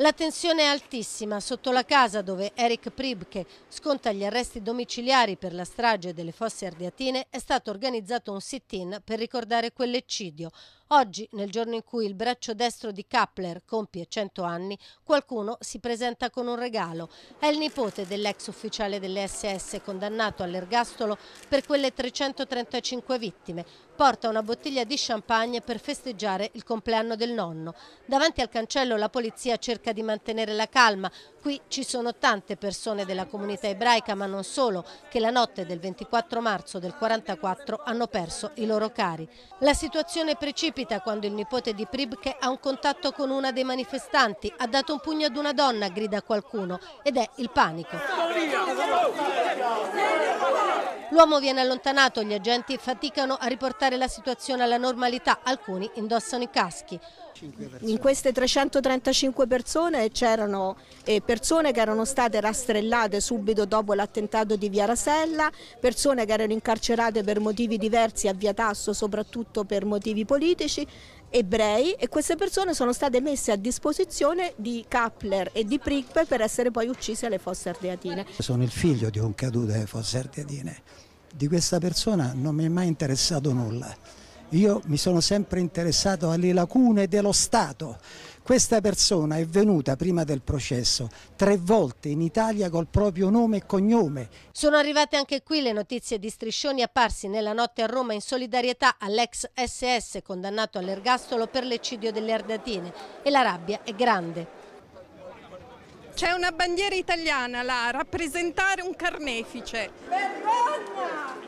La tensione è altissima sotto la casa dove Eric Pribke sconta gli arresti domiciliari per la strage delle fosse ardiatine è stato organizzato un sit-in per ricordare quell'eccidio. Oggi, nel giorno in cui il braccio destro di Kapler compie 100 anni, qualcuno si presenta con un regalo. È il nipote dell'ex ufficiale delle SS condannato all'ergastolo per quelle 335 vittime. Porta una bottiglia di champagne per festeggiare il compleanno del nonno. Davanti al cancello la polizia cerca di mantenere la calma. Qui ci sono tante persone della comunità ebraica, ma non solo, che la notte del 24 marzo del 44 hanno perso i loro cari. La situazione precipita capita quando il nipote di Pribke ha un contatto con una dei manifestanti, ha dato un pugno ad una donna, grida qualcuno, ed è il panico. L'uomo viene allontanato, gli agenti faticano a riportare la situazione alla normalità, alcuni indossano i caschi. In queste 335 persone c'erano eh, persone che erano state rastrellate subito dopo l'attentato di Via Rasella, persone che erano incarcerate per motivi diversi a Via Tasso, soprattutto per motivi politici, ebrei e queste persone sono state messe a disposizione di Kappler e di Prigpe per essere poi uccise alle fosse ardeatine. Sono il figlio di un caduto alle fosse ardeatine. Di questa persona non mi è mai interessato nulla. Io mi sono sempre interessato alle lacune dello Stato, questa persona è venuta prima del processo tre volte in Italia col proprio nome e cognome. Sono arrivate anche qui le notizie di striscioni apparsi nella notte a Roma in solidarietà all'ex SS condannato all'ergastolo per l'eccidio delle Ardatine e la rabbia è grande. C'è una bandiera italiana là a rappresentare un carnefice. Vergogna!